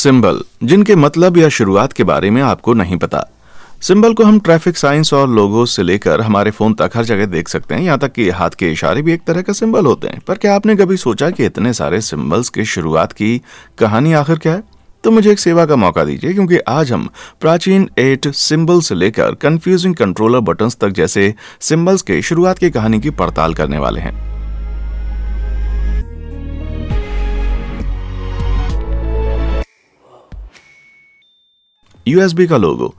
Symbol जिनके मतलब या शुरुआत के बारे में आपको नहीं पता सिंबल को हम ट्रैफिक साइंस और लोगों से लेकर हमारे फोन तक हर जगह देख सकते हैं यहाँ तक कि हाथ के इशारे भी एक तरह का सिंबल होते हैं पर क्या आपने कभी सोचा कि इतने सारे सिंबल्स की शुरुआत की कहानी आखिर क्या है तो मुझे एक सेवा का मौका दीजिए क्योंकि आज हम प्राचीन एट सिंबल से लेकर कंफ्यूजिंग कंट्रोलर बटन्स तक जैसे सिंबल्स के शुरुआत की कहानी की पड़ताल करने वाले हैं यूएसबी का लोगो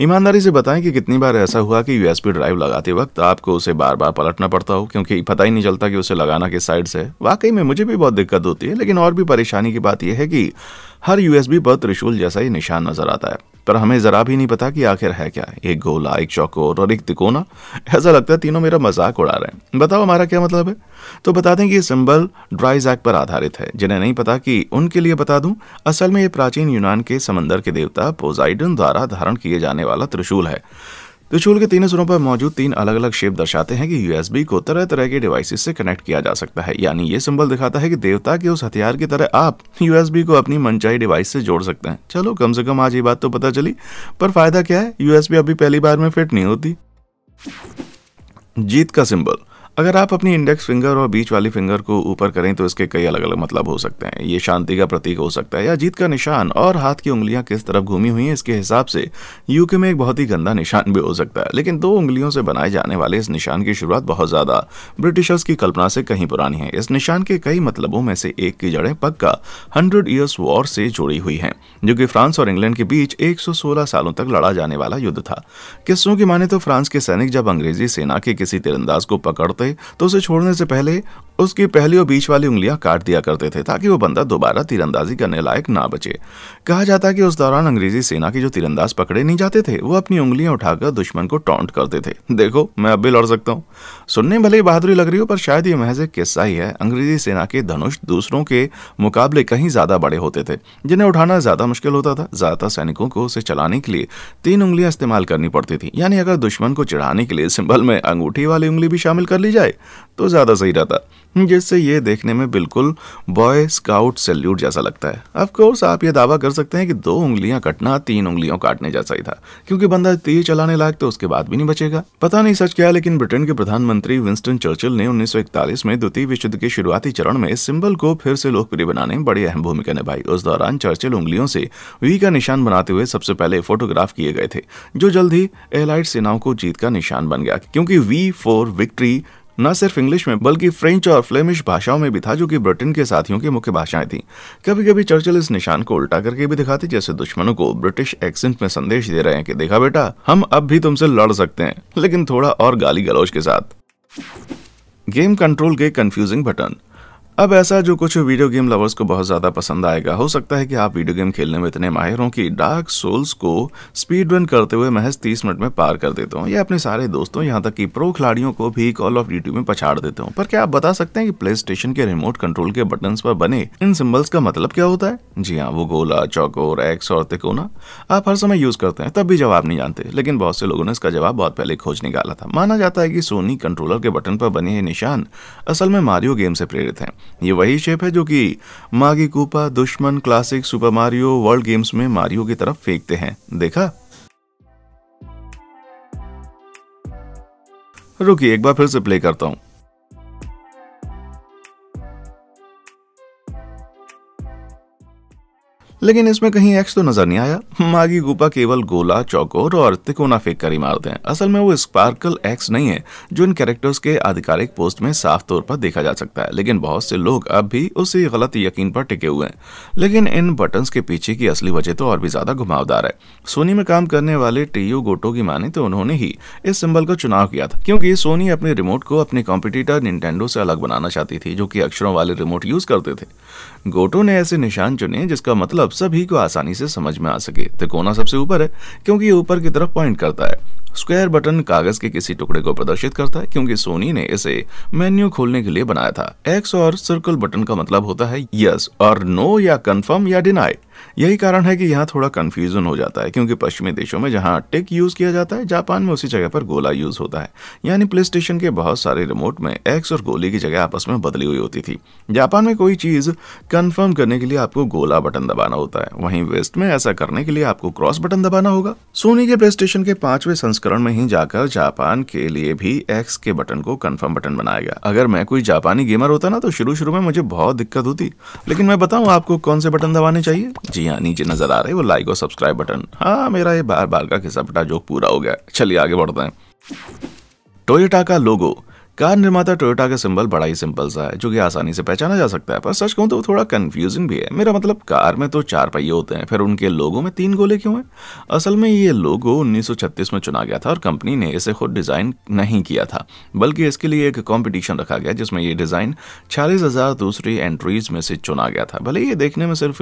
ईमानदारी से बताएं कि कितनी बार ऐसा हुआ कि यूएसबी ड्राइव लगाते वक्त आपको उसे बार बार पलटना पड़ता हो क्योंकि पता ही नहीं चलता कि उसे लगाना किस साइड से है वाकई में मुझे भी बहुत दिक्कत होती है लेकिन और भी परेशानी की बात यह है कि हर यूएसबी पर त्रिशूल जैसा ही निशान नजर आता है पर हमें जरा भी नहीं पता कि आखिर है क्या एक गोला एक चौकोर और एक तिकोना ऐसा लगता है तीनों मेरा मजाक उड़ा रहे हैं बताओ हमारा क्या मतलब है तो बता दें कि ये सिंबल ड्राई जैक पर आधारित है जिन्हें नहीं पता कि उनके लिए बता दूं असल में ये प्राचीन यूनान के समंदर के देवता पोजाइडन द्वारा धारण किए जाने वाला त्रिशूल है त्रिशूल के तीनों सुरों पर मौजूद तीन अलग अलग शेप दर्शाते हैं कि यूएसबी को तरह तरह के डिवाइसेस से कनेक्ट किया जा सकता है यानी ये सिंबल दिखाता है कि देवता के उस हथियार की तरह आप यूएसबी को अपनी मनचाही डिवाइस से जोड़ सकते हैं चलो कम से कम आज ये बात तो पता चली पर फायदा क्या है यूएसबी अभी पहली बार में फिट नहीं होती जीत का सिंबल अगर आप अपनी इंडेक्स फिंगर और बीच वाली फिंगर को ऊपर करें तो इसके कई अलग अलग मतलब हो सकते हैं ये शांति का प्रतीक हो सकता है या जीत का निशान और हाथ की उंगलियां किस तरफ घूमी हुई हैं इसके हिसाब से यूके में एक बहुत ही गंदा निशान भी हो सकता है लेकिन दो उंगलियों से बनाए जाने वाले इस निशान की शुरुआत बहुत ज़्यादा ब्रिटिशर्स की कल्पना से कहीं पुरानी है इस निशान के कई मतलबों में से एक की जड़ें पक्का हंड्रेड ईयर्स वॉर से जुड़ी हुई है जो कि फ्रांस और इंग्लैंड के बीच एक सालों तक लड़ा जाने वाला युद्ध था किस्सों की माने तो फ्रांस के सैनिक जब अंग्रेजी सेना के किसी तीरंदाज को पकड़ते आए तो उसे छोड़ने से पहले उसकी पहली और बीच वाली उंगलियां काट दिया करते थे ताकि वो बंदा दोबारा तीरंदाजी करने लायक ना बचे कहा जाता है कि उस दौरान अंग्रेजी सेना के जो तीरंदाज पकड़े नहीं जाते थे वो अपनी उंगलियां उठाकर दुश्मन को टॉन्ट करते थे देखो मैं अब भी लड़ सकता हूँ सुनने भले ही बहादुरी लग रही हो पर शायद ये महज एक किस्सा ही है अंग्रेजी सेना के धनुष दूसरों के मुकाबले कहीं ज्यादा बड़े होते थे जिन्हें उठाना ज्यादा मुश्किल होता था ज्यादातर सैनिकों को उसे चलाने के लिए तीन उंगलियां इस्तेमाल करनी पड़ती थी यानी अगर दुश्मन को चढ़ाने के लिए सिंबल में अंगूठी वाली उंगली भी शामिल कर ली चली जाए तो ज़्यादा सही रहता हम्म, जिससे ये देखने में बिल्कुल बॉय स्काउट सैल्यूट जैसा लगता है ऑफ कोर्स आप ये दावा कर सकते हैं कि दो उंगलियां कटना तीन उंगलियों काटने जैसा ही था क्योंकि बंदा तीर चलाने लायक तो उसके बाद भी नहीं बचेगा पता नहीं सच क्या लेकिन ब्रिटेन के प्रधानमंत्री विंस्टन चर्चिल ने उन्नीस में द्वितीय विश्व युद्ध के शुरुआती चरण में इस सिंबल को फिर से लोकप्रिय बनाने में बड़ी अहम भूमिका निभाई उस दौरान चर्चिल उंगलियों से वी का निशान बनाते हुए सबसे पहले फोटोग्राफ किए गए थे जो जल्द ही एलाइट सेनाओं को जीत का निशान बन गया क्योंकि वी फोर विक्ट्री न सिर्फ इंग्लिश में बल्कि फ्रेंच और फ्लेमिश भाषाओं में भी था जो कि ब्रिटेन के साथियों की मुख्य भाषाएं थी कभी कभी चर्चिल इस निशान को उल्टा करके भी दिखाते जैसे दुश्मनों को ब्रिटिश एक्सेंट में संदेश दे रहे हैं कि देखा बेटा हम अब भी तुमसे लड़ सकते हैं लेकिन थोड़ा और गाली गलौज के साथ गेम कंट्रोल के कंफ्यूजिंग बटन अब ऐसा जो कुछ वीडियो गेम लवर्स को बहुत ज़्यादा पसंद आएगा हो सकता है कि आप वीडियो गेम खेलने में इतने माहिर हों कि डार्क सोल्स को स्पीड रन करते हुए महज 30 मिनट में पार कर देता हूँ या अपने सारे दोस्तों यहाँ तक कि प्रो खिलाड़ियों को भी कॉल ऑफ ड्यूटी में पछाड़ देते हो पर क्या आप बता सकते हैं कि प्ले स्टेशन के रिमोट कंट्रोल के बटन पर बने इन सिम्बल्स का मतलब क्या होता है जी हाँ वो गोला चौकोर एक्स और तिकोना आप हर समय यूज करते हैं तब भी जवाब नहीं जानते लेकिन बहुत से लोगों ने इसका जवाब बहुत पहले खोज निकाला था माना जाता है कि सोनी कंट्रोलर के बटन पर बने ये निशान असल में मारियो गेम से प्रेरित हैं ये वही शेप है जो कि मागी कूपा दुश्मन classic Super Mario World games में मारियो की तरफ फेंकते हैं देखा रुकिए एक बार फिर से प्ले करता हूं लेकिन इसमें कहीं एक्स तो नजर नहीं आया मागी गुपा केवल गोला चौकोर और तिकोना फेंक कर ही मारते हैं असल में वो स्पार्कल एक्स नहीं है जो इन कैरेक्टर्स के आधिकारिक पोस्ट में साफ तौर पर देखा जा सकता है लेकिन बहुत से लोग अब भी उसी गलत यकीन पर टिके हुए हैं लेकिन इन बटन के पीछे की असली वजह तो और भी ज्यादा घुमावदार है सोनी में काम करने वाले टीयू गोटो की माने तो उन्होंने ही इस सिंबल का चुनाव किया था क्योंकि सोनी अपने रिमोट को अपने कॉम्पिटिटर निन्टेंडो से अलग बनाना चाहती थी जो की अक्षरों वाले रिमोट यूज करते थे गोटो ने ऐसे निशान चुने जिसका मतलब आप सभी को आसानी से समझ में आ सके त्रिकोना सबसे ऊपर है क्योंकि ये ऊपर की तरफ पॉइंट करता है स्क्वायर बटन कागज के किसी टुकड़े को प्रदर्शित करता है क्योंकि सोनी ने इसे मेन्यू खोलने के लिए बनाया था एक्स और सर्कल बटन का मतलब होता है यस और नो या कंफर्म या डिनाई यही कारण है कि यहाँ थोड़ा कन्फ्यूजन हो जाता है क्योंकि पश्चिमी देशों में जहाँ टिक यूज़ किया जाता है जापान में उसी जगह पर गोला यूज़ होता है यानी प्ले स्टेशन के बहुत सारे रिमोट में एक्स और गोली की जगह आपस में बदली हुई होती थी जापान में कोई चीज़ कन्फर्म करने के लिए आपको गोला बटन दबाना होता है वहीं वेस्ट में ऐसा करने के लिए आपको क्रॉस बटन दबाना होगा सोनी के प्ले स्टेशन के पांचवें संस्करण में ही जाकर जापान के लिए भी एक्स के बटन को कन्फर्म बटन बनाया गया अगर मैं कोई जापानी गेमर होता ना तो शुरू शुरू में मुझे बहुत दिक्कत होती लेकिन मैं बताऊँ आपको कौन से बटन दबाने चाहिए जी हाँ नीचे नज़र आ रहे वो लाइक और सब्सक्राइब बटन हाँ मेरा ये बार बार का खिसपटा जो पूरा हो गया चलिए आगे बढ़ते हैं टोयोटा का लोगो कार निर्माता टोयोटा का सिंबल बड़ा ही सिंपल सा है जो कि आसानी से पहचाना जा सकता है पर सच कहूँ तो वो थोड़ा कंफ्यूजिंग भी है मेरा मतलब कार में तो चार पहिए होते हैं फिर उनके लोगों में तीन गोले क्यों हैं असल में ये लोगो 1936 में चुना गया था और कंपनी ने इसे खुद डिज़ाइन नहीं किया था बल्कि इसके लिए एक कॉम्पिटिशन रखा गया जिसमें ये डिज़ाइन छियालीस दूसरी एंट्रीज में से चुना गया था भले ये देखने में सिर्फ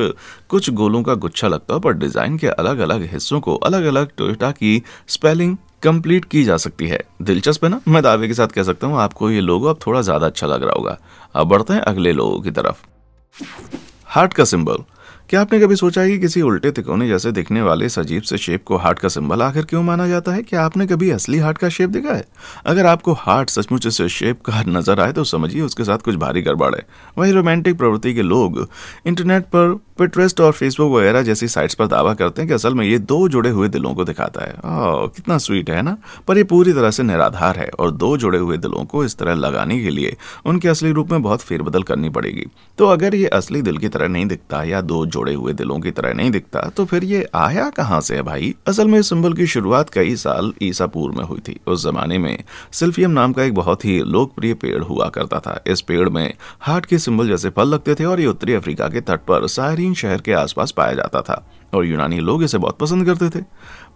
कुछ गोलों का गुच्छा लगता हो पर डिज़ाइन के अलग अलग हिस्सों को अलग अलग टोयोटा की स्पेलिंग कंप्लीट की जा सकती है दिलचस्प है ना मैं दावे के साथ कह सकता हूँ आपको ये लोगो अब थोड़ा ज़्यादा अच्छा लग रहा होगा अब बढ़ते हैं अगले लोगों की तरफ हार्ट का सिंबल क्या आपने कभी सोचा है कि किसी उल्टे तिकोने जैसे दिखने वाले इस अजीब से शेप को हार्ट का सिंबल आखिर क्यों माना जाता है क्या आपने कभी असली हार्ट का शेप देखा है अगर आपको हार्ट सचमुच इस शेप का नजर आए तो समझिए उसके साथ कुछ भारी गड़बड़ है वहीं रोमांटिक प्रवृत्ति के लोग इंटरनेट पर पिटरेस्ट और फेसबुक वगैरह जैसी साइट्स पर दावा करते हैं कि असल में ये दो जुड़े हुए दिलों को दिखाता है ओ, कितना स्वीट है ना पर ये पूरी तरह से निराधार है और दो जुड़े हुए दिलों को इस तरह लगाने के लिए उनके असली रूप में बहुत फेरबदल करनी पड़ेगी तो अगर ये असली दिल की तरह नहीं दिखता या दो जोड़े हुए दिलों की तरह नहीं दिखता तो फिर ये आया कहाँ से है भाई असल में सिंबल की शुरुआत कई साल ईसापुर में हुई थी उस जमाने में सिल्फियम नाम का एक बहुत ही लोकप्रिय पेड़ हुआ करता था इस पेड़ में हार्ट के सिंबल जैसे फल लगते थे और ये उत्तरी अफ्रीका के तट पर साहरीन शहर के आसपास पाया जाता था और यूनानी लोग इसे बहुत पसंद करते थे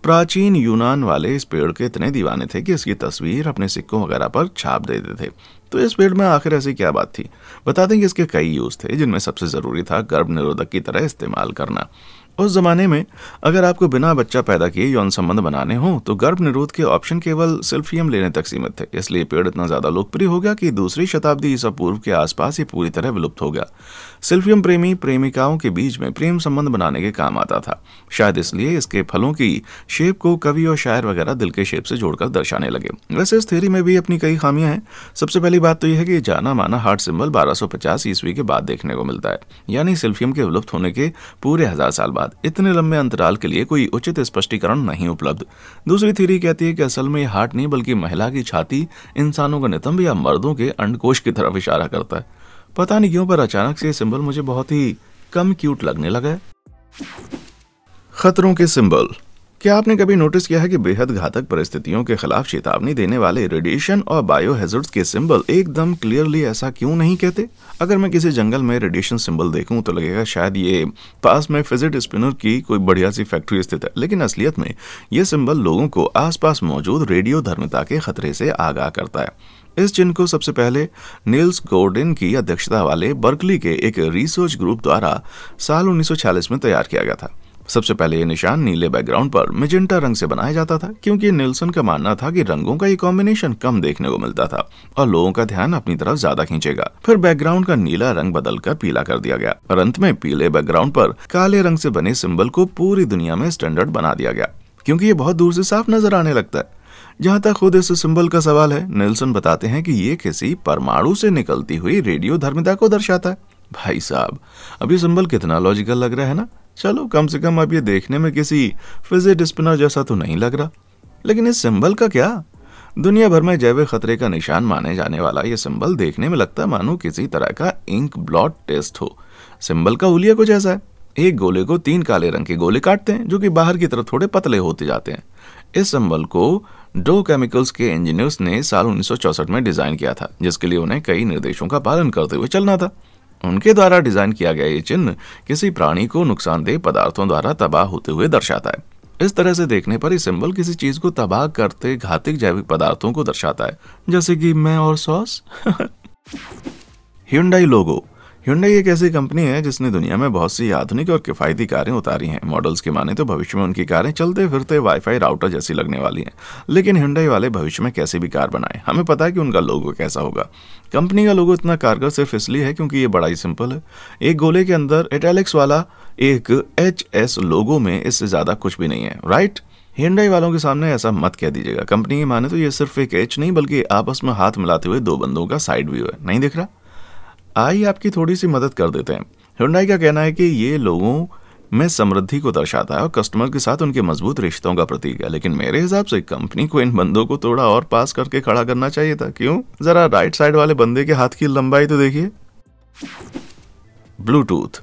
प्राचीन यूनान वाले इस पेड़ के इतने दीवाने थे कि इसकी तस्वीर अपने सिक्कों वगैरह पर छाप देते थे तो इस पेड़ में आखिर ऐसी क्या बात थी बता दें कि इसके कई यूज़ थे जिनमें सबसे ज़रूरी था गर्भ निरोधक की तरह इस्तेमाल करना उस जमाने में अगर आपको बिना बच्चा पैदा किए यौन संबंध बनाने हों तो गर्भ निरोध के ऑप्शन केवल सेल्फियम लेने तक सीमित थे इसलिए पेड़ इतना ज़्यादा लोकप्रिय हो गया कि दूसरी शताब्दी ईसा पूर्व के आसपास ये पूरी तरह विलुप्त हो गया सेल्फियम प्रेमी प्रेमिकाओं के बीच में प्रेम संबंध बनाने के काम आता था शायद इसलिए इसके फलों की शेप को कवि और शायर वगैरह दिल के शेप से जोड़कर दर्शाने लगे वैसे इस थेरी में भी अपनी कई खामियां हैं सबसे पहली बात तो यह है कि जाना माना हार्ट सिंबल बारह ईस्वी के बाद देखने को मिलता है यानी सेल्फियम के विलुप्त होने के पूरे हजार साल बाद बाद इतने लंबे अंतराल के लिए कोई उचित स्पष्टीकरण नहीं उपलब्ध दूसरी थ्योरी कहती है कि असल में यह हार्ट नहीं बल्कि महिला की छाती इंसानों का नितंब या मर्दों के अंडकोश की तरफ इशारा करता है पता नहीं क्यों पर अचानक से ये सिंबल मुझे बहुत ही कम क्यूट लगने लगा है खतरों के सिंबल क्या आपने कभी नोटिस किया है कि बेहद घातक परिस्थितियों के खिलाफ चेतावनी देने वाले रेडिएशन और बायोहेजर्ड्स के सिंबल एकदम क्लियरली ऐसा क्यों नहीं कहते अगर मैं किसी जंगल में रेडिएशन सिंबल देखूं तो लगेगा शायद ये पास में फिजिट स्पिनर की कोई बढ़िया सी फैक्ट्री स्थित है लेकिन असलियत में यह सिंबल लोगों को आसपास मौजूद रेडियो धर्मता के खतरे से आगाह करता है इस चिन्ह को सबसे पहले नील्स गोर्डन की अध्यक्षता वाले बर्कली के एक रिसर्च ग्रुप द्वारा साल 1946 में तैयार किया गया था सबसे पहले ये निशान नीले बैकग्राउंड पर मेजेंटा रंग से बनाया जाता था क्योंकि निल्सन का मानना था कि रंगों का ये कॉम्बिनेशन कम देखने को मिलता था और लोगों का ध्यान अपनी तरफ ज्यादा खींचेगा फिर बैकग्राउंड का नीला रंग बदलकर पीला कर दिया गया और अंत में पीले बैकग्राउंड पर काले रंग से बने सिंबल को पूरी दुनिया में स्टैंडर्ड बना दिया गया क्योंकि ये बहुत दूर से साफ नजर आने लगता है जहाँ तक खुद इस सिंबल का सवाल है नेल्सन बताते हैं कि ये किसी परमाणु से निकलती हुई रेडियो धर्मिता को दर्शाता है भाई साहब अब ये सिंबल कितना लॉजिकल लग रहा है ना चलो कम से कम अब ये देखने में किसी फिजिक डिस्पिनर जैसा तो नहीं लग रहा लेकिन इस सिंबल का क्या दुनिया भर में जैविक खतरे का निशान माने जाने वाला यह सिंबल देखने में लगता मानो किसी तरह का इंक ब्लॉट टेस्ट हो सिंबल का उलिया कुछ ऐसा है एक गोले को तीन काले रंग के गोले काटते हैं जो कि बाहर की तरफ थोड़े पतले होते जाते हैं इस सिंबल को डो केमिकल्स के इंजीनियर्स ने साल उन्नीस में डिजाइन किया था जिसके लिए उन्हें कई निर्देशों का पालन करते हुए चलना था उनके द्वारा डिजाइन किया गया ये चिन्ह किसी प्राणी को नुकसानदेह पदार्थों द्वारा तबाह होते हुए दर्शाता है इस तरह से देखने पर ये सिंबल किसी चीज को तबाह करते घातिक जैविक पदार्थों को दर्शाता है जैसे कि मैं और सॉस हिंडाई लोगो हिंडई एक ऐसी कंपनी है जिसने दुनिया में बहुत सी आधुनिक और किफायती कारें उतारी हैं मॉडल्स की माने तो भविष्य में उनकी कारें चलते फिरते वाईफाई राउटर जैसी लगने वाली हैं लेकिन हिंडई वाले भविष्य में कैसी भी कार बनाए हमें पता है कि उनका लोगो कैसा होगा कंपनी का लोगो इतना कारगर सिर्फ इसलिए है क्योंकि ये बड़ा ही सिंपल है एक गोले के अंदर एटेलिक्स वाला एक एच एस लोगो में इससे ज़्यादा कुछ भी नहीं है राइट हिंडई वालों के सामने ऐसा मत कह दीजिएगा कंपनी की माने तो ये सिर्फ एक एच नहीं बल्कि आपस में हाथ मिलाते हुए दो बंदों का साइड व्यू है नहीं दिख रहा आइए आपकी थोड़ी सी मदद कर देते हैं हिंडाई का कहना है कि ये लोगों में समृद्धि को दर्शाता है और कस्टमर के साथ उनके मजबूत रिश्तों का प्रतीक है लेकिन मेरे हिसाब से कंपनी को इन बंदों को थोड़ा और पास करके खड़ा करना चाहिए था क्यों जरा राइट साइड वाले बंदे के हाथ की लंबाई तो देखिए ब्लूटूथ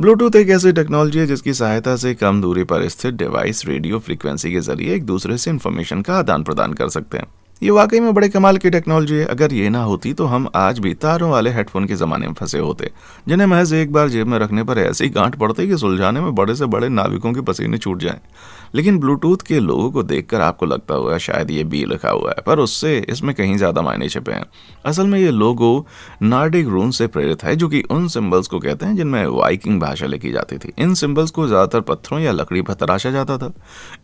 ब्लूटूथ एक ऐसी टेक्नोलॉजी है जिसकी सहायता से कम दूरी पर स्थित डिवाइस रेडियो फ्रीक्वेंसी के जरिए एक दूसरे से इन्फॉर्मेशन का आदान प्रदान कर सकते हैं ये वाकई में बड़े कमाल की टेक्नोलॉजी है अगर ये ना होती तो हम आज भी तारों वाले हेडफोन के ज़माने में फंसे होते जिन्हें महज एक बार जेब में रखने पर ऐसी गांठ पड़ती कि सुलझाने में बड़े से बड़े नाविकों के पसीने छूट जाएं लेकिन ब्लूटूथ के लोगों को देखकर आपको लगता होगा शायद ये बी लिखा हुआ है पर उससे इसमें कहीं ज़्यादा मायने छिपे हैं असल में ये लोगो नार्डिक रून से प्रेरित है जो कि उन सिम्बल्स को कहते हैं जिनमें वाइकिंग भाषा लिखी जाती थी इन सिम्बल्स को ज़्यादातर पत्थरों या लकड़ी पर तराशा जाता था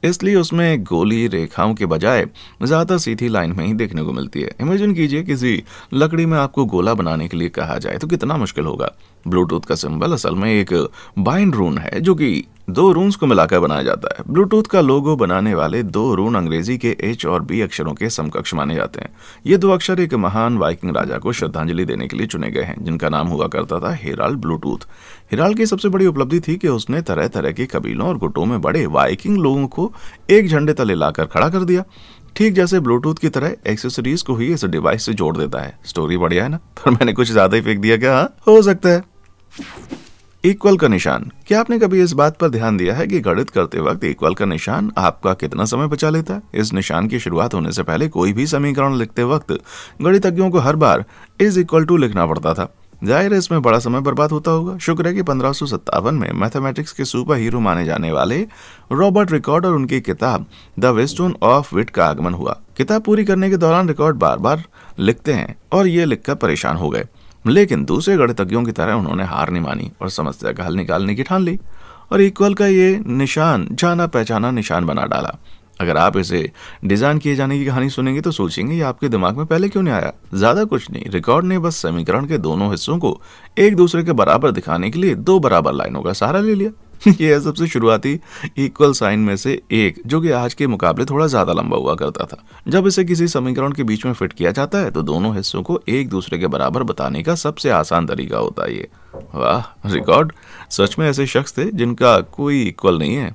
इसलिए उसमें गोली रेखाओं के बजाय ज़्यादा सीधी लाइन में ही देखने को मिलती है इमेजिन कीजिए किसी लकड़ी में आपको गोला बनाने के लिए कहा जाए तो कितना मुश्किल होगा ब्लूटूथ का सिंबल असल में एक बाइंड रून है जो कि दो रून्स को मिलाकर बनाया जाता है ब्लूटूथ का लोगो बनाने वाले दो रून अंग्रेजी के एच और बी अक्षरों के समकक्ष माने जाते हैं ये दो अक्षर एक महान वाइकिंग राजा को श्रद्धांजलि देने के लिए चुने गए हैं जिनका नाम हुआ करता था हेराल्ड ब्लूटूथ हेराल्ड की सबसे बड़ी उपलब्धि थी कि उसने तरह तरह के कबीलों और गुटों में बड़े वाइकिंग लोगों को एक झंडे तले लाकर खड़ा कर दिया ठीक जैसे ब्लूटूथ की तरह एक्सेसरीज को ही इस डिवाइस से जोड़ देता है स्टोरी बढ़िया है ना पर मैंने कुछ ज्यादा ही फेंक दिया क्या हाँ? हो सकता है इक्वल का निशान क्या आपने कभी इस बात पर ध्यान दिया है कि गणित करते वक्त इक्वल का निशान आपका कितना समय बचा लेता है इस निशान की शुरुआत होने से पहले कोई भी समीकरण लिखते वक्त गणितज्ञों को हर बार इज इक्वल टू लिखना पड़ता था जाहिर है इसमें बड़ा समय बर्बाद होता होगा शुक्र है कि पंद्रह में मैथमेटिक्स के सुपर हीरो माने जाने वाले रॉबर्ट रिकॉर्ड और उनकी किताब द वेस्टोन ऑफ विट का आगमन हुआ किताब पूरी करने के दौरान रिकॉर्ड बार बार लिखते हैं और ये लिखकर परेशान हो गए लेकिन दूसरे गणितज्ञों की तरह उन्होंने हार नहीं मानी और समस्या का हल निकालने की ठान ली और इक्वल का ये निशान जाना पहचाना निशान बना डाला अगर आप इसे डिज़ाइन किए जाने की कहानी सुनेंगे तो सोचेंगे ये आपके दिमाग में पहले क्यों नहीं आया ज़्यादा कुछ नहीं रिकॉर्ड ने बस समीकरण के दोनों हिस्सों को एक दूसरे के बराबर दिखाने के लिए दो बराबर लाइनों का सहारा ले लिया ये है सबसे शुरुआती इक्वल साइन में से एक जो कि आज के मुकाबले थोड़ा ज़्यादा लंबा हुआ करता था जब इसे किसी समीकरण के बीच में फिट किया जाता है तो दोनों हिस्सों को एक दूसरे के बराबर बताने का सबसे आसान तरीका होता है ये वाह रिकॉर्ड सच में ऐसे शख्स थे जिनका कोई इक्वल नहीं है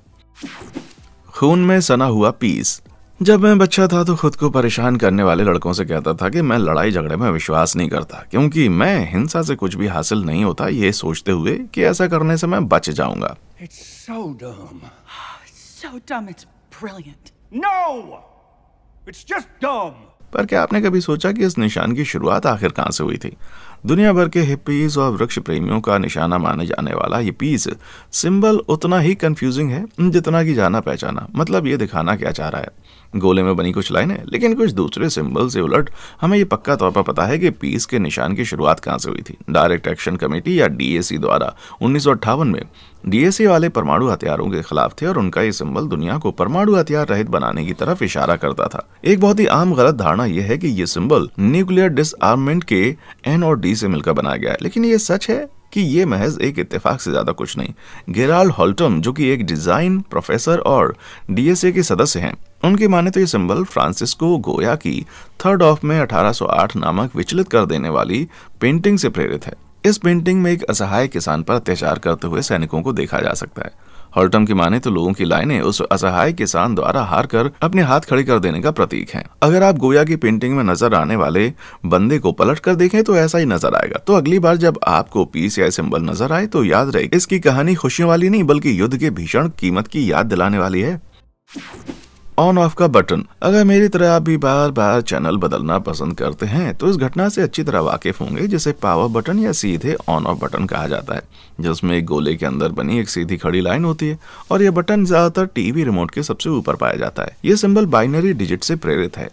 खून में सना हुआ पीस जब मैं बच्चा था तो खुद को परेशान करने वाले लड़कों से कहता था कि मैं लड़ाई झगड़े में विश्वास नहीं करता क्योंकि मैं हिंसा से कुछ भी हासिल नहीं होता ये सोचते हुए कि ऐसा करने से मैं बच जाऊंगा ah, पर क्या आपने कभी सोचा कि इस निशान की शुरुआत आखिर कहां से हुई थी दुनिया भर के हिप्पीज और वृक्ष प्रेमियों का निशाना माने जाने वाला ये पीस सिंबल उतना ही कंफ्यूजिंग है जितना कि जाना पहचाना मतलब ये दिखाना क्या चाह रहा है गोले में बनी कुछ लाइनें लेकिन कुछ दूसरे सिंबल से उलट हमें ये पक्का तौर पर पता है कि पीस के निशान की शुरुआत कहाँ से हुई थी डायरेक्ट एक्शन कमेटी या डीएसी द्वारा उन्नीस में डीएसी वाले परमाणु हथियारों के खिलाफ थे और उनका ये सिंबल दुनिया को परमाणु हथियार रहित बनाने की तरफ इशारा करता था एक बहुत ही आम गलत धारणा यह है कि ये सिंबल न्यूक्लियर डिसआर्ममेंट के एन और डी से मिलकर बनाया गया है लेकिन ये सच है कि ये महज एक इत्तेफाक से ज़्यादा कुछ नहीं गेराल हॉल्टम जो कि एक डिज़ाइन प्रोफेसर और डीएसए के सदस्य हैं उनकी माने तो ये सिंबल फ्रांसिस्को गोया की थर्ड ऑफ में 1808 नामक विचलित कर देने वाली पेंटिंग से प्रेरित है इस पेंटिंग में एक असहाय किसान पर अत्याचार करते हुए सैनिकों को देखा जा सकता है हॉल्टम की माने तो लोगों की लाइनें उस असहाय किसान द्वारा हार कर अपने हाथ खड़े कर देने का प्रतीक है अगर आप गोया की पेंटिंग में नजर आने वाले बंदे को पलट कर देखें तो ऐसा ही नजर आएगा तो अगली बार जब आपको पीस या सिंबल नजर आए तो याद रहे इसकी कहानी खुशियों वाली नहीं बल्कि युद्ध के भीषण कीमत की याद दिलाने वाली है ऑन ऑफ का बटन अगर मेरी तरह आप भी बार बार चैनल बदलना पसंद करते हैं तो इस घटना से अच्छी तरह वाकिफ होंगे जिसे पावर बटन या सीधे ऑन ऑफ बटन कहा जाता है जिसमें एक गोले के अंदर बनी एक सीधी खड़ी लाइन होती है और यह बटन ज्यादातर टीवी रिमोट के सबसे ऊपर पाया जाता है ये सिंबल बाइनरी डिजिट से प्रेरित है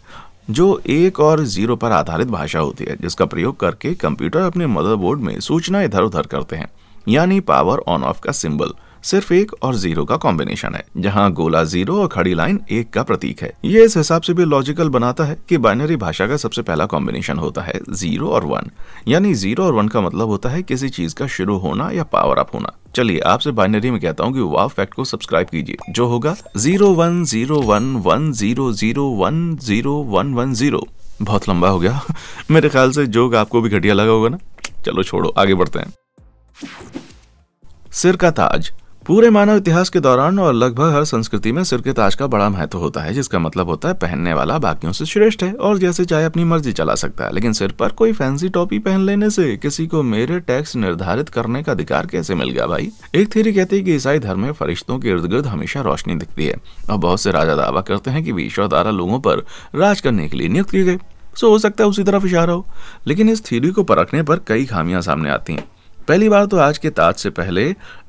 जो एक और जीरो पर आधारित भाषा होती है जिसका प्रयोग करके कंप्यूटर अपने मदरबोर्ड में सूचना इधर उधर करते हैं यानी पावर ऑन ऑफ का सिंबल सिर्फ एक और जीरो का कॉम्बिनेशन है जहाँ गोला जीरो और खड़ी लाइन एक का प्रतीक है ये इस हिसाब से भी लॉजिकल बनाता है कि बाइनरी भाषा का सबसे पहला कॉम्बिनेशन होता है जीरो और वन यानी जीरो और वन का मतलब होता है किसी चीज का शुरू होना या पावर अप होना चलिए आपसे बाइनरी में कहता हूँ कि वाव फैक्ट को सब्सक्राइब कीजिए जो होगा zero one zero one one zero zero one zero one one zero बहुत लंबा हो गया मेरे ख्याल से जोक आपको भी घटिया लगा होगा ना चलो छोड़ो आगे बढ़ते हैं सिर का ताज पूरे मानव इतिहास के दौरान और लगभग हर संस्कृति में सिर के ताज का बड़ा महत्व होता है जिसका मतलब होता है पहनने वाला बाकियों से श्रेष्ठ है और जैसे चाहे अपनी मर्जी चला सकता है लेकिन सिर पर कोई फैंसी टोपी पहन लेने से किसी को मेरे टैक्स निर्धारित करने का अधिकार कैसे मिल गया भाई एक थीरी कहती है की ईसाई धर्म में फरिश्तों के इर्द गिर्द हमेशा रोशनी दिखती है और बहुत से राजा दावा करते हैं की ईश्वर द्वारा लोगों पर राज करने के लिए नियुक्त किए गए सो हो सकता है उसी तरफ इशारा हो लेकिन इस थीरी को परखने पर कई खामियां सामने आती हैं पहली बार तो आज के ताज से पहले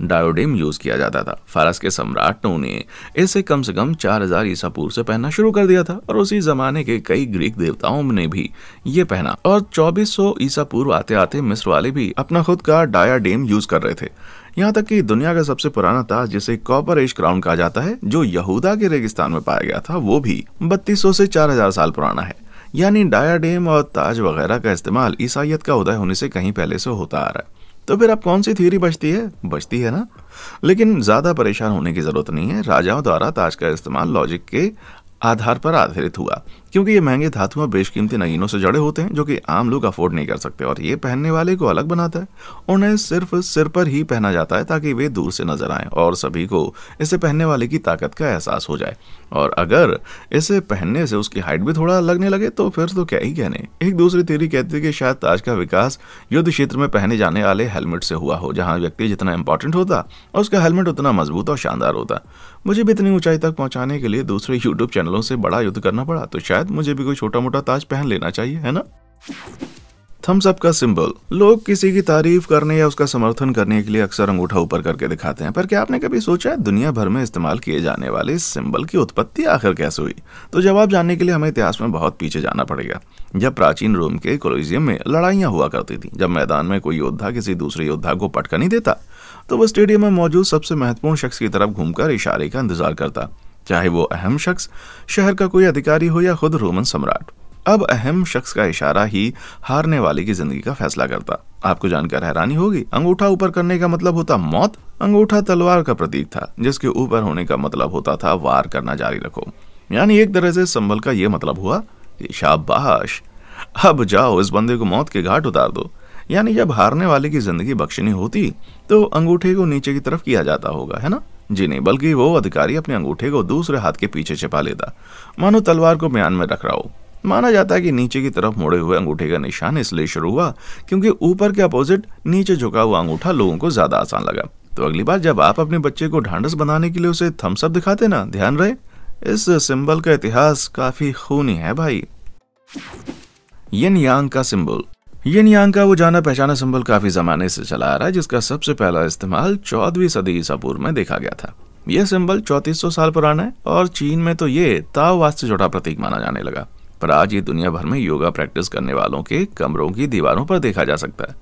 डायोडेम यूज किया जाता था फारस के सम्राटों ने इसे कम से कम 4000 ईसा पूर्व से पहनना शुरू कर दिया था और उसी जमाने के कई ग्रीक देवताओं ने भी ये पहना और 2400 ईसा पूर्व आते आते मिस्र वाले भी अपना खुद का डायाडेम यूज कर रहे थे यहाँ तक कि दुनिया का सबसे पुराना ताज जिसे कॉपर एज क्राउन कहा जाता है जो यहूदा के रेगिस्तान में पाया गया था वो भी 3200 से 4000 साल पुराना है यानी डायाडेम और ताज वगैरह का इस्तेमाल ईसाइत का उदय होने से कहीं पहले से होता आ रहा है तो फिर अब कौन सी थ्योरी बचती है बचती है ना लेकिन ज़्यादा परेशान होने की ज़रूरत नहीं है राजाओं द्वारा ताज का इस्तेमाल लॉजिक के आधार पर आधारित हुआ क्योंकि ये महंगे धातु और बेशकीमती नगीनों से जड़े होते हैं जो कि आम लोग अफोर्ड नहीं कर सकते और ये पहनने वाले को अलग बनाता है उन्हें सिर्फ सिर पर ही पहना जाता है ताकि वे दूर से नजर आएं और सभी को इसे पहनने वाले की ताकत का एहसास हो जाए और अगर इसे पहनने से उसकी हाइट भी थोड़ा लगने लगे तो फिर तो क्या ही कहने एक दूसरी तेरी कहती है कि शायद ताज का विकास युद्ध क्षेत्र में पहने जाने वाले हेलमेट से हुआ हो जहाँ व्यक्ति जितना इंपॉर्टेंट होता और उसका हेलमेट उतना मजबूत और शानदार होता मुझे भी इतनी ऊंचाई तक पहुँचाने के लिए दूसरे यूट्यूब चैनलों से बड़ा युद्ध करना पड़ा तो शायद शायद मुझे भी कोई छोटा मोटा ताज पहन लेना चाहिए है ना थम्स अप का सिंबल लोग किसी की तारीफ करने या उसका समर्थन करने के लिए अक्सर अंगूठा ऊपर करके दिखाते हैं पर क्या आपने कभी सोचा है दुनिया भर में इस्तेमाल किए जाने वाले इस सिंबल की उत्पत्ति आखिर कैसे हुई तो जवाब जानने के लिए हमें इतिहास में बहुत पीछे जाना पड़ेगा जब प्राचीन रोम के कोलोजियम में लड़ाइयाँ हुआ करती थी जब मैदान में कोई योद्धा किसी दूसरे योद्धा को पटका नहीं देता तो वो स्टेडियम में मौजूद सबसे महत्वपूर्ण शख्स की तरफ घूमकर इशारे का इंतजार करता चाहे वो अहम शख्स शहर का कोई अधिकारी हो या खुद रोमन सम्राट अब अहम शख्स का इशारा ही हारने वाले की जिंदगी का फैसला करता आपको जानकर हैरानी होगी अंगूठा ऊपर करने का मतलब होता मौत अंगूठा तलवार का प्रतीक था जिसके ऊपर होने का मतलब होता था वार करना जारी रखो यानी एक तरह से संबल का यह मतलब हुआ शाबाश अब जाओ इस बंदे को मौत के घाट उतार दो यानी जब हारने वाले की जिंदगी बख्शनी होती तो अंगूठे को नीचे की तरफ किया जाता होगा है ना जी नहीं बल्कि वो अधिकारी अपने अंगूठे को दूसरे हाथ के पीछे छिपा लेता मानो तलवार को म्यान में रख रहा हो माना जाता है कि नीचे की तरफ मुड़े हुए अंगूठे का निशान इसलिए शुरू हुआ क्योंकि ऊपर के अपोजिट नीचे झुका हुआ अंगूठा लोगों को ज्यादा आसान लगा तो अगली बार जब आप अपने बच्चे को ढांढस बनाने के लिए उसे थम्सअप दिखाते ना ध्यान रहे इस सिंबल का इतिहास काफी खूनी है भाई यन यांग का सिंबल ये नियांग का वो जाना पहचाना सिंबल काफ़ी ज़माने से चला आ रहा है जिसका सबसे पहला इस्तेमाल चौदहवीं सदी ईसा पूर्व में देखा गया था यह सिंबल चौतीस साल पुराना है और चीन में तो ये ताओवाद से जुड़ा प्रतीक माना जाने लगा पर आज ये दुनिया भर में योगा प्रैक्टिस करने वालों के कमरों की दीवारों पर देखा जा सकता है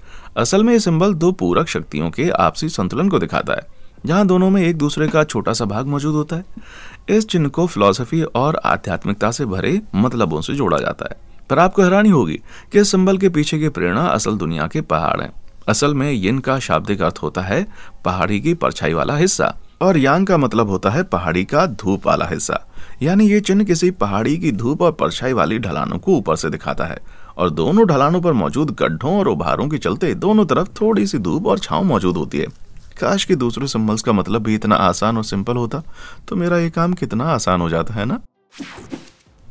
असल में ये सिंबल दो पूरक शक्तियों के आपसी संतुलन को दिखाता है जहाँ दोनों में एक दूसरे का छोटा सा भाग मौजूद होता है इस चिन्ह को फिलोसफी और आध्यात्मिकता से भरे मतलबों से जोड़ा जाता है पर आपको हैरानी होगी कि इस सिंबल के पीछे की प्रेरणा असल दुनिया के पहाड़ हैं असल में यिन का शाब्दिक अर्थ होता है पहाड़ी की परछाई वाला हिस्सा और यांग का मतलब होता है पहाड़ी का धूप वाला हिस्सा यानी ये चिन्ह किसी पहाड़ी की धूप और परछाई वाली ढलानों को ऊपर से दिखाता है और दोनों ढलानों पर मौजूद गड्ढों और उभारों के चलते दोनों तरफ थोड़ी सी धूप और छाव मौजूद होती है काश कि दूसरे सिम्बल्स का मतलब भी इतना आसान और सिंपल होता तो मेरा ये काम कितना आसान हो जाता है ना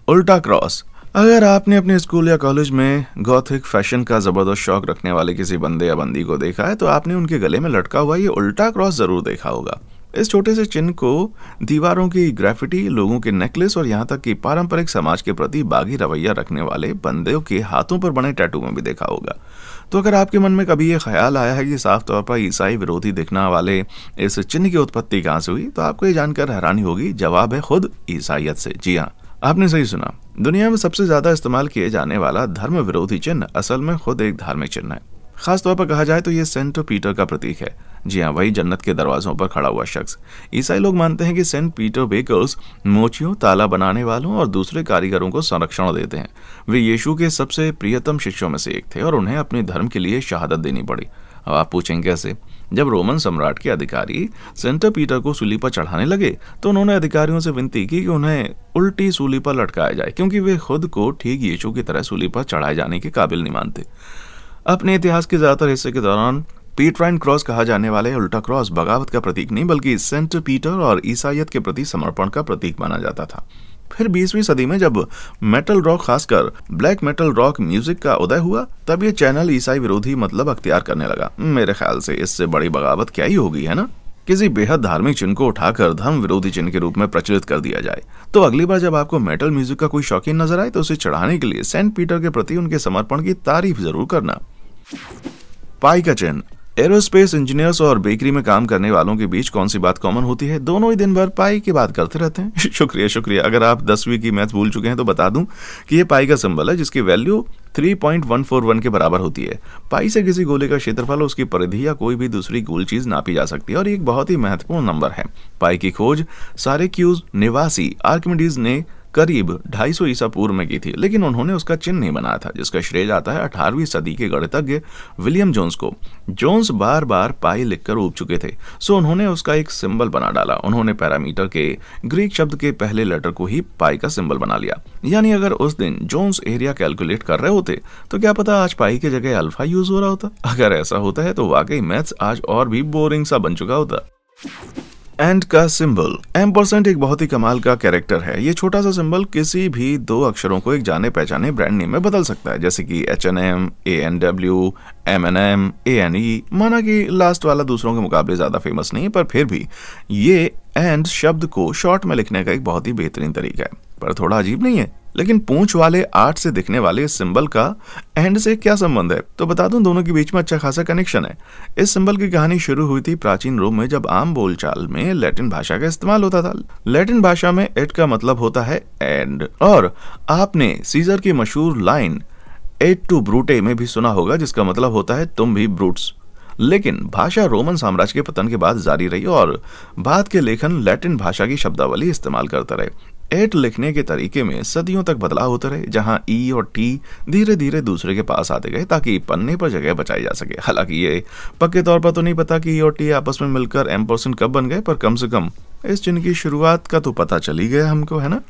उल्टा क्रॉस अगर आपने अपने स्कूल या कॉलेज में गौथिक फैशन का ज़बरदस्त शौक रखने वाले किसी बंदे या बंदी को देखा है तो आपने उनके गले में लटका हुआ ये उल्टा क्रॉस ज़रूर देखा होगा इस छोटे से चिन्ह को दीवारों की ग्रेफिटी लोगों के नेकलेस और यहाँ तक कि पारंपरिक समाज के प्रति बागी रवैया रखने वाले बंदों के हाथों पर बने टैटू में भी देखा होगा तो अगर आपके मन में कभी ये ख्याल आया है कि साफ तौर पर ईसाई विरोधी दिखने वाले इस चिन्ह की उत्पत्ति कहाँ से हुई तो आपको ये जानकर हैरानी होगी जवाब है खुद ईसाइत से जी हाँ आपने सही सुना दुनिया में सबसे ज्यादा इस्तेमाल किए जाने वाला धर्म विरोधी चिन्ह असल में खुद एक धार्मिक चिन्ह है खासतौर पर कहा जाए तो ये सेंट पीटर का प्रतीक है जी हाँ वही जन्नत के दरवाजों पर खड़ा हुआ शख्स ईसाई लोग मानते हैं कि सेंट पीटर बेकर्स मोचियों ताला बनाने वालों और दूसरे कारीगरों को संरक्षण देते हैं वे यीशु के सबसे प्रियतम शिष्यों में से एक थे और उन्हें अपने धर्म के लिए शहादत देनी पड़ी अब आप पूछेंगे कैसे जब रोमन सम्राट के अधिकारी सेंटर पीटर को सूली पर चढ़ाने लगे तो उन्होंने अधिकारियों से विनती की कि उन्हें उल्टी सूली पर लटकाया जाए क्योंकि वे खुद को ठीक यीशु की तरह सूली पर चढ़ाए जाने के काबिल नहीं मानते अपने इतिहास के ज़्यादातर हिस्से के दौरान पीटराइन क्रॉस कहा जाने वाले उल्टा क्रॉस बगावत का प्रतीक नहीं बल्कि सेंट पीटर और ईसाइत के प्रति समर्पण का प्रतीक माना जाता था फिर 20वीं सदी में जब मेटल रॉक खासकर ब्लैक मेटल रॉक म्यूजिक का उदय हुआ तब ये चैनल ईसाई विरोधी मतलब अख्तियार करने लगा मेरे ख्याल से इससे बड़ी बगावत क्या ही होगी है ना किसी बेहद धार्मिक चिन्ह को उठाकर धर्म विरोधी चिन्ह के रूप में प्रचलित कर दिया जाए तो अगली बार जब आपको मेटल म्यूजिक का कोई शौकीन नजर आए तो उसे चढ़ाने के लिए सेंट पीटर के प्रति उनके समर्पण की तारीफ जरूर करना पाई का चिन्ह एरोस्पेस इंजीनियर्स और बेकरी में काम करने वालों के बीच कौन सी बात कॉमन होती है दोनों ही दिन भर पाई की बात करते रहते हैं शुक्रिया शुक्रिया अगर आप दसवीं की मैथ भूल चुके हैं तो बता दूं कि ये पाई का सिंबल है जिसकी वैल्यू 3.141 के बराबर होती है पाई से किसी गोले का क्षेत्रफल उसकी परिधि या कोई भी दूसरी गोल चीज नापी जा सकती है और एक बहुत ही महत्वपूर्ण नंबर है पाई की खोज सारे क्यूज निवासी आर्कमिडीज ने करीब 250 ईसा पूर्व में की थी लेकिन उन्होंने उसका चिन्ह नहीं बनाया था जिसका श्रेय जाता है 18वीं सदी के गणितज्ञ विलियम जोन्स को जोन्स बार बार पाई लिखकर उब चुके थे सो उन्होंने उसका एक सिंबल बना डाला उन्होंने पैरामीटर के ग्रीक शब्द के पहले लेटर को ही पाई का सिंबल बना लिया यानी अगर उस दिन जोन्स एरिया कैलकुलेट कर रहे होते तो क्या पता आज पाई की जगह अल्फा यूज हो रहा होता अगर ऐसा होता है तो वाकई मैथ्स आज और भी बोरिंग सा बन चुका होता एंड का सिंबल एम परसेंट एक बहुत ही कमाल का कैरेक्टर है ये छोटा सा सिंबल किसी भी दो अक्षरों को एक जाने पहचाने ब्रांड नेम में बदल सकता है जैसे कि H N M A N W M N M A N E माना कि लास्ट वाला दूसरों के मुकाबले ज़्यादा फेमस नहीं है पर फिर भी ये एंड शब्द को शॉर्ट में लिखने का एक बहुत ही बेहतरीन तरीका है पर थोड़ा अजीब नहीं है लेकिन पूंछ वाले आर्ट से दिखने वाले इस सिंबल का एंड से क्या संबंध है तो बता दूं दोनों के बीच में अच्छा खासा कनेक्शन है इस सिंबल की कहानी शुरू हुई थी प्राचीन रोम में जब आम बोलचाल में लैटिन भाषा का इस्तेमाल होता था लैटिन भाषा में एट का मतलब होता है एंड और आपने सीजर की मशहूर लाइन एट टू ब्रूटे में भी सुना होगा जिसका मतलब होता है तुम भी ब्रूट्स लेकिन भाषा रोमन साम्राज्य के पतन के बाद जारी रही और बाद के लेखन लैटिन भाषा की शब्दावली इस्तेमाल करते रहे एट लिखने के तरीके में सदियों तक बदलाव होते रहे जहां ई e और टी धीरे धीरे दूसरे के पास आते गए ताकि पन्ने पर जगह बचाई जा सके हालांकि ये पक्के तौर पर तो नहीं पता कि ई e और टी आपस में मिलकर एम परसेंट कब बन गए पर कम से कम इस चिन्ह की शुरुआत का तो पता चल ही गया हमको है ना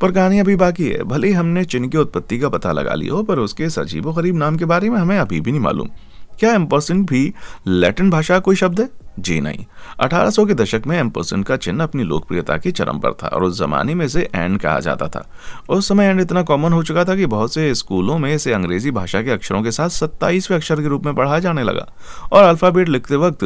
पर कहानी अभी बाकी है भले हमने चिन्ह की उत्पत्ति का पता लगा लिया हो पर उसके सजीवो गरीब नाम के बारे में हमें अभी भी नहीं मालूम क्या एम्पर्सन भी लैटिन भाषा का कोई शब्द है जी नहीं 1800 के दशक में एम्पर्सन का चिन्ह अपनी लोकप्रियता के चरम पर था और उस जमाने में इसे एंड कहा जाता था उस समय एंड इतना कॉमन हो चुका था कि बहुत से स्कूलों में इसे अंग्रेजी भाषा के अक्षरों के साथ सत्ताईसवें अक्षर के रूप में पढ़ाया जाने लगा और अल्फ़ाबेट लिखते वक्त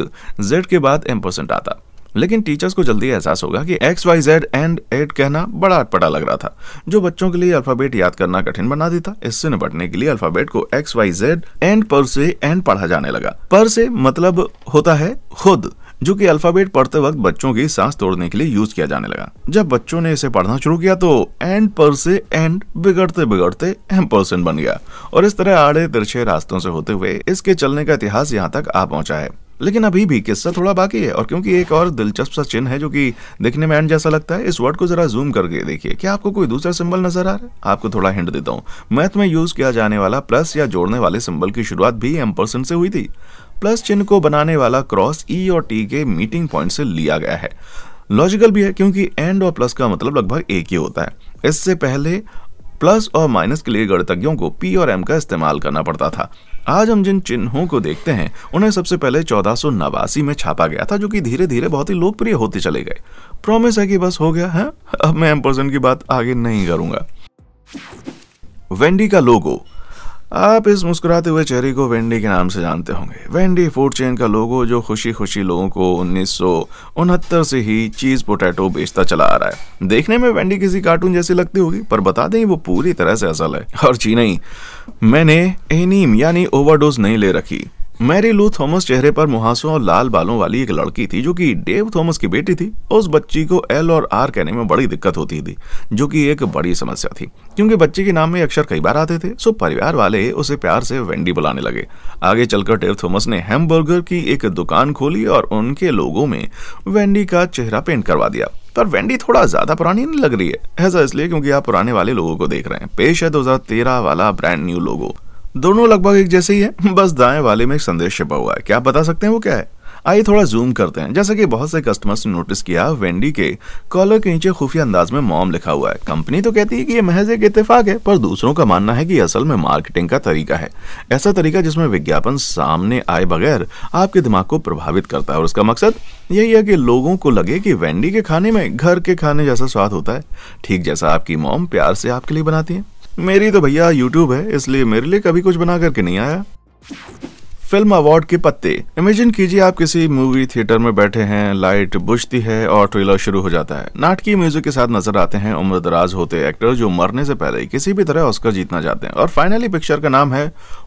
जेड के बाद एम्पर्सेंट आता लेकिन टीचर्स को जल्दी एहसास होगा कि एक्स वाई जेड एंड एड कहना बड़ा अटपटा लग रहा था जो बच्चों के लिए अल्फाबेट याद करना कठिन बना देता इससे निपटने के लिए अल्फाबेट को एक्स वाई जेड एंड पर से एंड पढ़ा जाने लगा पर से मतलब होता है खुद जो कि अल्फाबेट पढ़ते वक्त बच्चों की सांस तोड़ने के लिए यूज किया जाने लगा जब बच्चों ने इसे पढ़ना शुरू किया तो एंड पर से एंड बिगड़ते बिगड़ते एम परसेंट बन गया और इस तरह आड़े तिरछे रास्तों से होते हुए इसके चलने का इतिहास यहाँ तक आ पहुंचा है लेकिन अभी भी किस्सा थोड़ा बाकी है और क्योंकि एक और दिलचस्प सा चिन्ह है जो कि देखने में एंड जैसा लगता है इस वर्ड को जरा जूम करके देखिए क्या आपको कोई दूसरा सिंबल नजर आ रहा है आपको थोड़ा हिंट देता हूँ मैथ में यूज किया जाने वाला प्लस या जोड़ने वाले सिंबल की शुरुआत भी एम से हुई थी प्लस चिन्ह को बनाने वाला क्रॉस ई e और टी के मीटिंग पॉइंट से लिया गया है लॉजिकल भी है क्योंकि एंड और प्लस का मतलब लगभग एक ही होता है इससे पहले प्लस और माइनस के लिए गणितज्ञों को पी और एम का इस्तेमाल करना पड़ता था आज हम जिन चिन्हों को देखते हैं उन्हें सबसे पहले चौदह में छापा गया था जो कि धीरे धीरे बहुत ही लोकप्रिय होते चले गए प्रॉमिस है कि बस हो गया है अब मैं एम्पर्सन की बात आगे नहीं करूंगा वेंडी का लोगो आप इस मुस्कुराते हुए चेहरे को वेंडी के नाम से जानते होंगे वेंडी फूड चेन का लोगो जो खुशी खुशी लोगों को उन्नीस से ही चीज़ पोटैटो बेचता चला आ रहा है देखने में वेंडी किसी कार्टून जैसी लगती होगी पर बता दें वो पूरी तरह से असल है और जी नहीं मैंने एनीम यानी ओवरडोज नहीं ले रखी मैरी लू थॉमस चेहरे पर मुहासों और लाल बालों वाली एक लड़की थी जो कि डेव थॉमस की बेटी थी उस बच्ची को एल और आर कहने में बड़ी दिक्कत होती थी जो कि एक बड़ी समस्या थी क्योंकि बच्चे के नाम में अक्षर कई बार आते थे सो परिवार वाले उसे प्यार से वेंडी बुलाने लगे आगे चलकर डेव थॉमस ने हैमबर्गर की एक दुकान खोली और उनके लोगों में वेंडी का चेहरा पेंट करवा दिया पर वेंडी थोड़ा ज्यादा पुरानी नहीं लग रही है ऐसा इसलिए क्योंकि आप पुराने वाले लोगों को देख रहे हैं पेश है दो वाला ब्रांड न्यू लोगो दोनों लगभग एक जैसे ही है बस दाएं वाले में एक संदेश छिपा हुआ है क्या आप बता सकते हैं वो क्या है आइए थोड़ा जूम करते हैं जैसा कि बहुत से कस्टमर्स ने नोटिस किया वेंडी के कॉलर के नीचे खुफिया अंदाज में मॉम लिखा हुआ है कंपनी तो कहती है कि ये महज एक इतफाक है पर दूसरों का मानना है कि असल में मार्केटिंग का तरीका है ऐसा तरीका जिसमें विज्ञापन सामने आए बगैर आपके दिमाग को प्रभावित करता है और उसका मकसद यही है कि लोगों को लगे कि वेंडी के खाने में घर के खाने जैसा स्वाद होता है ठीक जैसा आपकी मॉम प्यार से आपके लिए बनाती है मेरी तो भैया यूट्यूब है इसलिए मेरे लिए कभी कुछ बना करके नहीं आया फिल्म अवार्ड के पत्ते इमेजिन कीजिए आप किसी मूवी थिएटर में बैठे हैं लाइट बुझती है और ट्रेलर शुरू हो जाता है नाटकीय म्यूजिक के साथ नजर आते हैं उम्र दराज होते एक्टर जो मरने से पहले किसी भी तरह ऑस्कर जीतना चाहते हैं और फाइनली पिक्चर का नाम है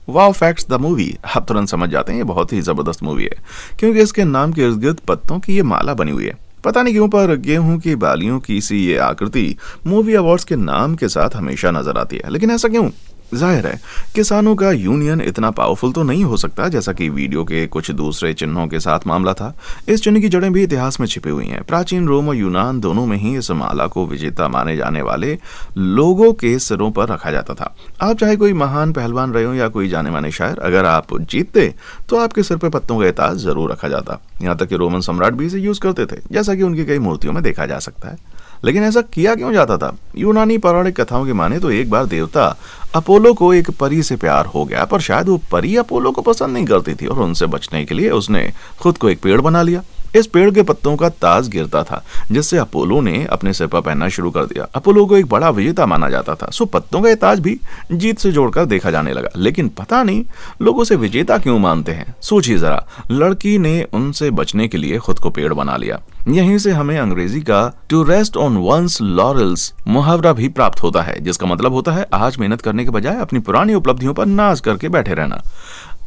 वाओ फैक्ट्स द मूवी आप तुरंत समझ जाते हैं ये बहुत ही जबरदस्त मूवी है क्योंकि इसके नाम के इर्द गिर्द पत्तों की ये माला बनी हुई है पता नहीं क्यों पर गेहूं की बालियों की सी ये आकृति मूवी अवार्ड्स के नाम के साथ हमेशा नजर आती है लेकिन ऐसा क्यों जाहिर है किसानों का यूनियन इतना पावरफुल तो नहीं हो सकता जैसा कि वीडियो के कुछ दूसरे चिन्हों के साथ मामला था इस चिन्ह की जड़ें भी इतिहास में छिपी हुई हैं प्राचीन रोम और यूनान दोनों में ही इस माला को विजेता माने जाने वाले लोगों के सिरों पर रखा जाता था आप चाहे कोई महान पहलवान रहे हो या कोई जाने माने शायर अगर आप जीतते तो आपके सिर पर पत्तों का एताज जरूर रखा जाता यहाँ तक कि रोमन सम्राट भी इसे यूज करते थे जैसा कि उनकी कई मूर्तियों में देखा जा सकता है लेकिन ऐसा किया क्यों जाता था यूनानी पौराणिक कथाओं की माने तो एक बार देवता अपोलो को एक परी से प्यार हो गया पर शायद वो परी अपोलो को पसंद नहीं करती थी और उनसे बचने के लिए उसने खुद को एक पेड़ बना लिया इस पेड़ के पत्तों का ताज गिरता था जिससे अपोलो ने अपने सिर पर पहनना शुरू कर दिया अपोलो को एक बड़ा विजेता माना जाता था सो पत्तों का यह ताज भी जीत से जोड़कर देखा जाने लगा लेकिन पता नहीं लोग उसे विजेता क्यों मानते हैं सोचिए जरा लड़की ने उनसे बचने के लिए खुद को पेड़ बना लिया यहीं से हमें अंग्रेजी का to rest on one's laurels मुहावरा भी प्राप्त होता है जिसका मतलब होता है आज मेहनत करने के बजाय अपनी पुरानी उपलब्धियों पर नाज करके बैठे रहना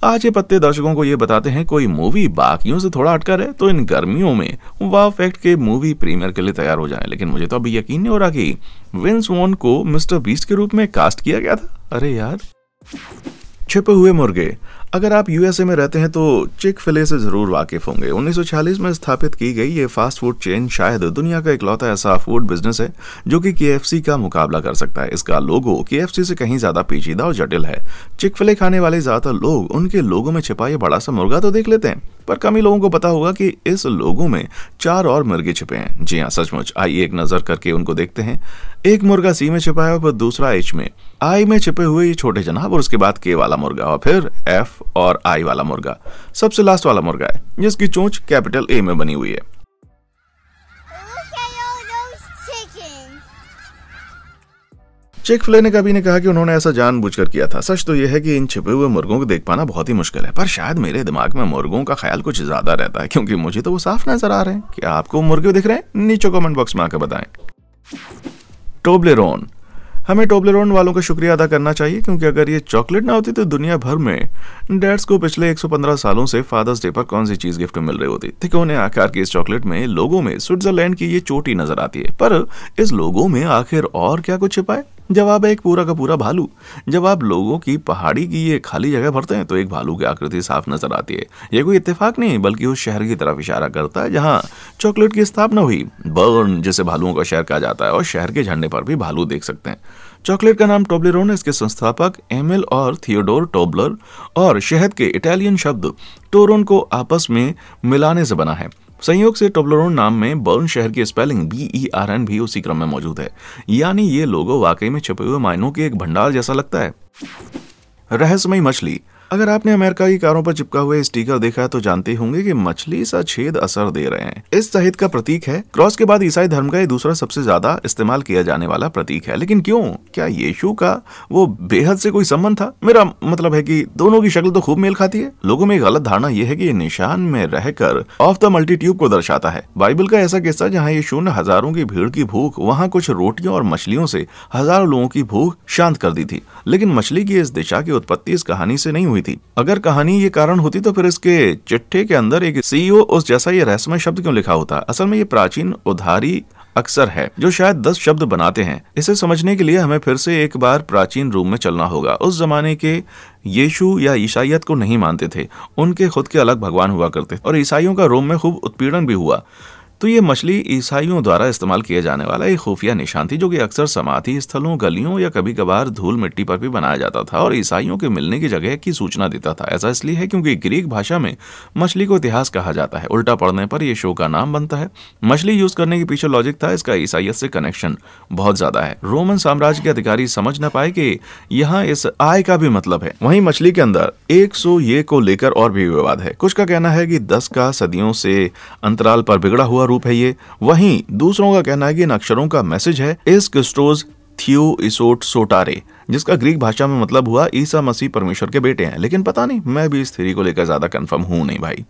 आज ये पत्ते दर्शकों को ये बताते हैं कोई मूवी बाकियों से थोड़ा हटकर है तो इन गर्मियों में वाह फैक्ट के मूवी प्रीमियर के लिए तैयार हो जाए लेकिन मुझे तो अभी यकीन नहीं हो रहा कि विंस वॉन को मिस्टर बीस्ट के रूप में कास्ट किया गया था अरे यार छिपे हुए मुर्गे अगर आप यूएसए में रहते हैं तो चिक फिले से ज़रूर वाकिफ होंगे 1946 में स्थापित की गई ये फास्ट फूड चेन शायद दुनिया का इकलौता ऐसा फूड बिजनेस है जो कि केएफसी का मुकाबला कर सकता है इसका लोगो केएफसी से कहीं ज़्यादा पेचीदा और जटिल है चिक फिले खाने वाले ज़्यादातर लोग उनके लोगों में छिपा ये बड़ा सा मुर्गा तो देख लेते हैं पर कमी लोगों को पता होगा कि इस लोगों में चार और मुर्गे छिपे हैं जी हाँ सचमुच आइए एक नज़र करके उनको देखते हैं एक मुर्गा सी में छिपा है और दूसरा एच में आई में छिपे हुए ये छोटे जनाब और उसके बाद के वाला मुर्गा और फिर एफ और आई वाला मुर्गा सबसे लास्ट वाला मुर्गा है जिसकी चोंच कैपिटल ए में बनी हुई है चेक फ्ले ने कभी ने कहा कि उन्होंने ऐसा जानबूझकर किया था सच तो यह है कि इन छिपे हुए मुर्गों को देख पाना बहुत ही मुश्किल है पर शायद मेरे दिमाग में मुर्गों का ख्याल कुछ ज्यादा रहता है क्योंकि मुझे तो वो साफ नजर आ रहे हैं क्या आपको मुर्गे दिख रहे हैं नीचे कमेंट बॉक्स में आकर बताएं टोबलेरोन हमें टोबलेरोन वालों का शुक्रिया अदा करना चाहिए क्योंकि अगर ये चॉकलेट ना होती तो दुनिया भर में डैड्स को पिछले 115 सालों से फादर्स डे पर कौन सी चीज़ गिफ्ट मिल रही होती देखिए उन्हें आकार की इस चॉकलेट में लोगों में स्विट्जरलैंड की ये चोटी नजर आती है पर इस लोगों में आखिर और क्या कुछ छिपा है आप एक पूरा का पूरा भालू जब आप लोगों की पहाड़ी की ये खाली जगह भरते हैं तो एक भालू की आकृति साफ नजर आती है ये कोई इत्तेफाक नहीं बल्कि उस शहर की तरफ इशारा करता है जहाँ चॉकलेट की स्थापना हुई बर्न जिसे भालुओं का शहर कहा जाता है और शहर के झंडे पर भी भालू देख सकते हैं चॉकलेट का नाम टोबलेरोन इसके संस्थापक एमिल और थियोडोर टोबलर और शहद के इटालियन शब्द टोरोन को आपस में मिलाने से बना है संयोग से टोबलरोन नाम में बर्न शहर की spelling B E R N भी उसी क्रम में मौजूद है यानी ये लोगो वाकई में छपे हुए मायनों के एक भंडार जैसा लगता है रहस्यमय मछली अगर आपने अमेरिका की कारों पर चिपका हुआ स्टीकर देखा है तो जानते होंगे कि मछली सा छेद असर दे रहे हैं इस सहित का प्रतीक है क्रॉस के बाद ईसाई धर्म का ये दूसरा सबसे ज्यादा इस्तेमाल किया जाने वाला प्रतीक है लेकिन क्यों क्या यीशु का वो बेहद से कोई संबंध था मेरा मतलब है कि दोनों की शक्ल तो खूब मेल खाती है लोगों में गलत धारणा यह है कि ये निशान में रहकर ऑफ द मल्टीट्यूब को दर्शाता है बाइबल का ऐसा किस्सा जहाँ ये ने हजारों की भीड़ की भूख वहाँ कुछ रोटियों और मछलियों से हजारों लोगों की भूख शांत कर दी थी लेकिन मछली की इस दिशा की उत्पत्ति इस कहानी से नहीं हुई हुई थी अगर कहानी ये कारण होती तो फिर इसके चिट्ठे के अंदर एक सीईओ e उस जैसा ये रहस्यमय शब्द क्यों लिखा होता असल में ये प्राचीन उधारी अक्सर है जो शायद दस शब्द बनाते हैं इसे समझने के लिए हमें फिर से एक बार प्राचीन रूम में चलना होगा उस जमाने के यीशु या ईसाइयत को नहीं मानते थे उनके खुद के अलग भगवान हुआ करते और ईसाइयों का रोम में खूब उत्पीड़न भी हुआ तो ये मछली ईसाइयों द्वारा इस्तेमाल किया जाने वाला एक खुफिया निशान थी जो कि अक्सर समाधि स्थलों गलियों या कभी कभार धूल मिट्टी पर भी बनाया जाता था और ईसाइयों के मिलने की जगह की सूचना देता था ऐसा इसलिए है क्योंकि ग्रीक भाषा में मछली को इतिहास कहा जाता है उल्टा पड़ने पर यह शो का नाम बनता है मछली यूज करने के पीछे लॉजिक था इसका ईसाइयत से कनेक्शन बहुत ज्यादा है रोमन साम्राज्य के अधिकारी समझ न पाए कि यहाँ इस आय का भी मतलब है वहीं मछली के अंदर एक ये को लेकर और भी विवाद है कुछ का कहना है कि दस का सदियों से अंतराल पर बिगड़ा हुआ रूप है ये वहीं दूसरों का कहना है कि इन अक्षरों का मैसेज है इस क्रिस्टोज थियो इसोट सोटारे जिसका ग्रीक भाषा में मतलब हुआ ईसा मसीह परमेश्वर के बेटे हैं लेकिन पता नहीं मैं भी इस थ्योरी को लेकर ज्यादा कंफर्म हूँ नहीं भाई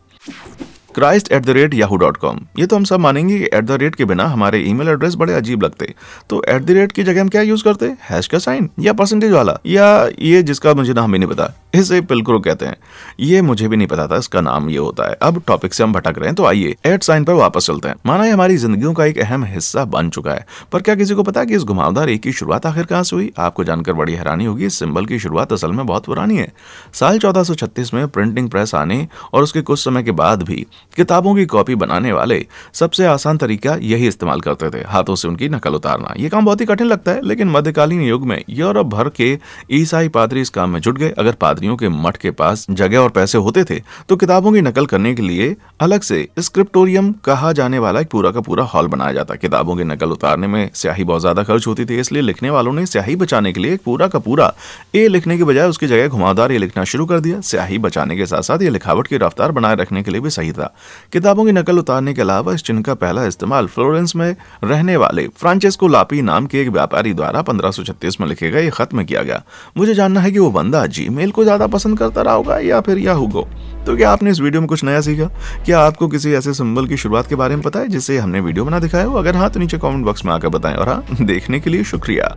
Christ at the rate Yahoo dot com ये तो हम सब मानेंगे कि एट द रेट के बिना हमारे ईमेल एड्रेस बड़े अजीब लगते तो एट द रेट की जगह हम क्या यूज करते हैश का साइन या परसेंटेज वाला या ये जिसका मुझे नाम भी नहीं पता इसे पिलक्रो कहते हैं ये मुझे भी नहीं पता था इसका नाम ये होता है अब टॉपिक से हम भटक रहे हैं तो आइए एट साइन पर वापस चलते हैं माना ये हमारी जिंदगियों का एक अहम हिस्सा बन चुका है पर क्या किसी को पता है कि इस घुमावदार एक की शुरुआत आखिर कहाँ से हुई आपको जानकर बड़ी हैरानी होगी इस सिंबल की शुरुआत असल में बहुत पुरानी है साल चौदह में प्रिंटिंग प्रेस आने और उसके कुछ समय के बाद भी किताबों की कॉपी बनाने वाले सबसे आसान तरीका यही इस्तेमाल करते थे हाथों से उनकी नकल उतारना ये काम बहुत ही कठिन लगता है लेकिन मध्यकालीन युग में यूरोप भर के ईसाई पादरी इस काम में जुट गए अगर पादरी व्यक्तियों के मठ के पास जगह और पैसे होते थे तो किताबों की नकल करने के लिए अलग से स्क्रिप्टोरियम कहा जाने वाला एक पूरा का पूरा हॉल बनाया जाता किताबों की नकल उतारने में स्याही बहुत ज्यादा खर्च होती थी इसलिए लिखने वालों ने स्याही बचाने के लिए एक पूरा का पूरा ए लिखने के बजाय उसकी जगह घुमावदार ये लिखना शुरू कर दिया स्याही बचाने के साथ साथ ये लिखावट की रफ्तार बनाए रखने के लिए भी सही था किताबों की नकल उतारने के अलावा इस चिन्ह का पहला इस्तेमाल फ्लोरेंस में रहने वाले फ्रांचेस्को लापी नाम के एक व्यापारी द्वारा पंद्रह में लिखे गए खत्म किया गया मुझे जानना है कि वो बंदा जी को ज़्यादा पसंद करता रहा होगा या फिर या हुगो तो क्या आपने इस वीडियो में कुछ नया सीखा क्या आपको किसी ऐसे सिंबल की शुरुआत के बारे में पता है जिसे हमने वीडियो बना दिखाया हो अगर हाँ तो नीचे कमेंट बॉक्स में आकर बताएं और हाँ देखने के लिए शुक्रिया